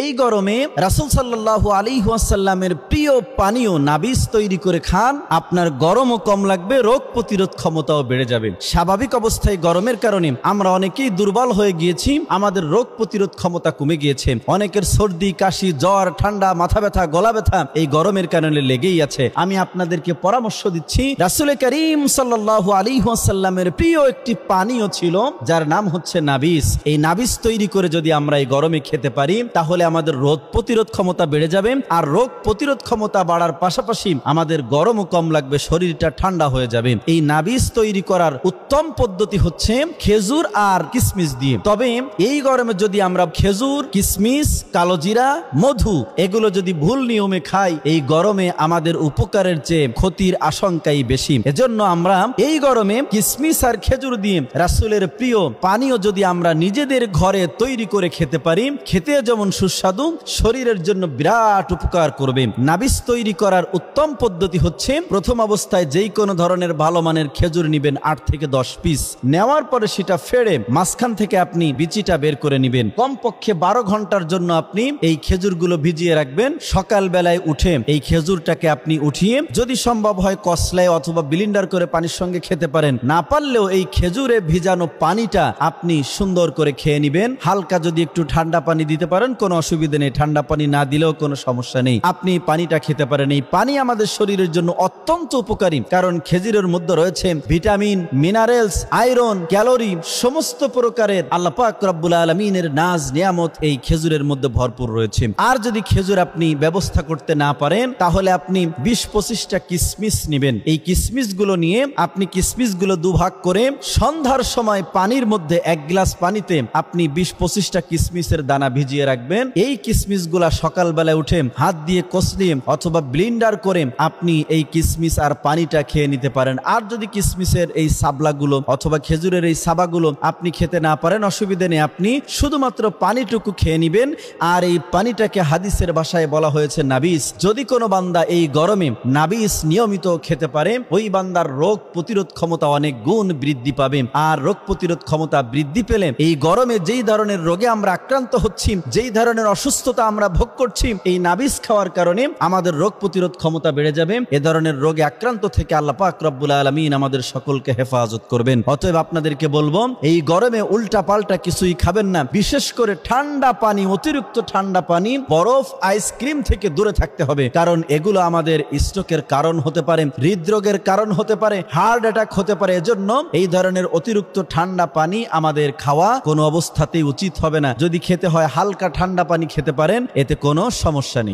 এই গরমে রাসুল সাল্লাহু আলী ওয়াসাল্লামের প্রিয় পানীয় নাবিজ তৈরি করে খান আপনার গরমও কম লাগবে রোগ প্রতিরোধ ক্ষমতাও বেড়ে যাবে স্বাভাবিক অবস্থায় গরমের কারণে আমরা অনেকেই দুর্বল হয়ে গিয়েছি আমাদের রোগ প্রতিরোধ ক্ষমতা কমে গিয়েছে অনেকের সর্দি কাশি জ্বর ঠান্ডা মাথা ব্যথা গলা ব্যথা এই গরমের কারণে লেগেই আছে আমি আপনাদেরকে পরামর্শ দিচ্ছি রাসুলে করিম সাল্লাহু আলী ওয়াসাল্লামের প্রিয় একটি পানীয় ছিল যার নাম হচ্ছে নাবিস এই নাবিস তৈরি করে যদি আমরা এই গরমে খেতে পারি তাহলে তাহলে আমাদের রোগ প্রতিরোধ ক্ষমতা বেড়ে যাবে আর রোগ প্রতিরোধ ক্ষমতা বাড়ার পাশাপাশি আমাদের গরমও কম লাগবে শরীরটা ঠান্ডা হয়ে যাবে এই নাবিজ তৈরি করার উত্তম পদ্ধতি হচ্ছে খেজুর আর কিসমিস দিয়ে তবে এই গরমে যদি আমরা খেজুর কিসমিস কালোজিরা মধু এগুলো যদি ভুল নিয়মে খাই এই গরমে আমাদের উপকারের চেয়ে ক্ষতির আশঙ্কাই বেশি এজন্য আমরা এই গরমে কিসমিস আর খেজুর দিয়ে রাসুলের প্রিয় পানীয় যদি আমরা নিজেদের ঘরে তৈরি করে খেতে পারি খেতে যেমন সুস্বাদু শরীরের জন্য বিরাট উপকার করবে নাবিস তৈরি করার উত্তম পদ্ধতি হচ্ছে প্রথম অবস্থায় যেই কোনো ধরনের ভালো মানের খেজুর নিবেন আট থেকে দশ পিস নেওয়ার পরে সেটা ফেড়ে মাঝখান থেকে আপনি বিচিটা বের করে নিবেন কমপক্ষে বারো ঘন্টার জন্য আপনি এই খেজুরগুলো ভিজিয়ে রাখবেন সকাল বেলায় উঠে এই খেজুরটাকে আপনি উঠিয়ে যদি সম্ভব হয় কসলায় অথবা বিলিন্ডার করে পানির সঙ্গে খেতে পারেন না পারলেও এই খেজুরে ভিজানো পানিটা আপনি সুন্দর করে খেয়ে নিবেন হালকা যদি একটু ঠান্ডা পানি দিতে পারেন কোনো কোনো অসুবিধা নেই ঠান্ডা পানি না দিলেও কোনো সমস্যা নেই আপনি পানিটা খেতে পারেন এই পানি আমাদের শরীরের জন্য অত্যন্ত উপকারী কারণ খেজুরের মধ্যে রয়েছে ভিটামিন মিনারেলস আয়রন ক্যালোরি সমস্ত প্রকারের আল্লাপাক রব্বুল আলমিনের নাজ নিয়ামত এই খেজুরের মধ্যে ভরপুর রয়েছে আর যদি খেজুর আপনি ব্যবস্থা করতে না পারেন তাহলে আপনি বিশ পঁচিশটা কিসমিস নেবেন এই কিসমিস গুলো নিয়ে আপনি কিসমিস গুলো দুভাগ করে সন্ধ্যার সময় পানির মধ্যে এক গ্লাস পানিতে আপনি বিশ পঁচিশটা কিসমিসের দানা ভিজিয়ে রাখবেন করবেন এই কিসমিস কিসমিসগুলা সকালবেলায় উঠে হাত দিয়ে কসলিম অথবা ব্লিন্ডার করে আপনি এই কিসমিস আর পানিটা খেয়ে নিতে পারেন আর যদি কিসমিসের এই সাবলাগুলো অথবা খেজুরের এই সাবাগুলো আপনি খেতে না পারেন অসুবিধে নেই আপনি শুধুমাত্র পানিটুকু খেয়ে নিবেন আর এই পানিটাকে হাদিসের ভাষায় বলা হয়েছে নাবিস যদি কোনো বান্দা এই গরমে নাবিস নিয়মিত খেতে পারে ওই বান্দার রোগ প্রতিরোধ ক্ষমতা অনেক গুণ বৃদ্ধি পাবে আর রোগ প্রতিরোধ ক্ষমতা বৃদ্ধি পেলে এই গরমে যেই ধরনের রোগে আমরা আক্রান্ত হচ্ছি যেই ধরনের ধরনের অসুস্থতা আমরা ভোগ করছি এই নাবিস খাওয়ার কারণে আমাদের রোগ প্রতিরোধ ক্ষমতা বেড়ে যাবে এ ধরনের রোগে আক্রান্ত থেকে আল্লাহ পাক রব্বুল আলমিন আমাদের সকলকে হেফাজত করবেন অতএব আপনাদেরকে বলবো এই গরমে উল্টা পাল্টা কিছুই খাবেন না বিশেষ করে ঠান্ডা পানি অতিরিক্ত ঠান্ডা পানি বরফ আইসক্রিম থেকে দূরে থাকতে হবে কারণ এগুলো আমাদের স্ট্রোকের কারণ হতে পারে হৃদরোগের কারণ হতে পারে হার্ট অ্যাটাক হতে পারে এজন্য এই ধরনের অতিরিক্ত ঠান্ডা পানি আমাদের খাওয়া কোনো অবস্থাতেই উচিত হবে না যদি খেতে হয় হালকা ঠান্ডা পানি খেতে পারেন এতে কোনো সমস্যা নেই